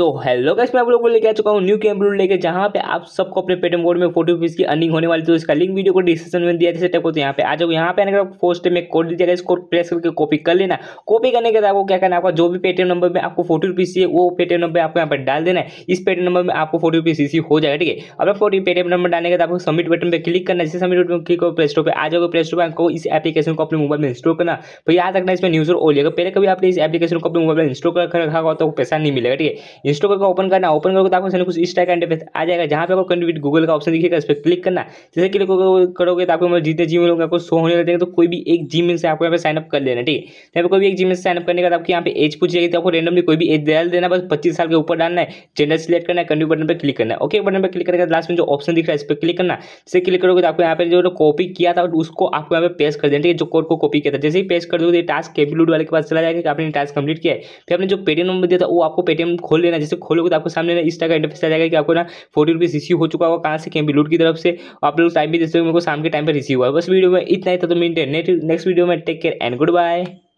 so hello guys मैं आप लोगों को लेके आ चुका हूँ न्यू कैम लेके जहाँ पे आप सबको अपने पेटम कोड में फोर्टी रुपीज़ की अर्निंग होने वाली तो इसका लिंक वीडियो को डिस्क्रिप्शन में दिया जैसे टाइप को तो यहाँ पे आ जाओ यहाँ पे आने का फर्स्ट में कोड दिया जाएगा इसको प्रेस करके कॉपी कर लेना कॉपी करने के बाद आपको क्या करना आपका जो भी पेटीएम नंबर में आपको फोर्टी रुपीज़ चाहिए वो पेटीएम नंबर आपको यहाँ पर डाल देना है इस पेटीएम नंबर में आपको फोर्टी रुपीज़ इसी हो जाएगा ठीक है अब फोर्टी पेटीएम नंबर डालने के बाद आपको सबमिट बटन पर क्लिक करना जैसे सबमिट बटन क्लिक करो प्ले स्टोर पर आ जाओ प्ले स्टोर पर आपको इस एप्लीकेशन को अपने मोबाइल में इंस्टॉल करना फिर तो याद रखना इसमें न्यूज़ और पहले कभी आपने इस एप्लीकेशन को अपने मोबाइल में इंस्टॉल कर रखा होगा तो पैसा नहीं मिलेगा ठीक है इंस्टॉल करके ओपन करना ओपन करोगे तो आपको सामने कुछ इस टाइप का इंटरफेस आ जाएगा जहाँ पे आपको कंट्रीब्यूट गूगल का ऑप्शन दिखेगा इस पर क्लिक करना जैसे क्लिक करोगे तो आपको मतलब जितने जी मेल होंगे आपको शो होने लगेंगे तो कोई भी एक जी से आपको यहाँ पे साइनअप कर लेना ठीक है यहाँ पर कोई भी एक जी से साइनअप करने का तो आपको यहाँ पे एज पूछ जाएगी तो आपको रेंडमली कोई भी एज डाल देना बस पच्चीस साल के ऊपर डालना है जेंडर सिलेक्ट करना है कंट्री बटन पर क्लिक करना है ओके बटन पर क्लिक करके लास्ट में जो ऑप्शन दिख रहा है इस पर क्लिक करना जैसे क्लिक करोगे तो आपको यहाँ पर जो कॉपी किया था उसको आपको यहाँ पे पेश कर देना ठीक है जो कोड को कॉपी किया था जैसे ही पेश कर दोगे टास्क तो कैपिलूड वाले के पास चला जाएगा आपने टास्क कंप्लीट किया है फिर आपने जो पेटीएम नंबर दिया था वो आपको पेटीएम खोल लेना जैसे खोलोगे तो आपको सामने ना इस तरह का इंटरफेस आ जाएगा कि आपको ना फोर्टी रुपीज़ रिसीव हो चुका होगा कहाँ से कैम्पी लूट की तरफ से आप लोग टाइम भी दे हो मेरे को शाम के टाइम पर रिसीव हुआ बस वीडियो में इतना ही था तो मिनट नेक्स्ट वीडियो में take care and good bye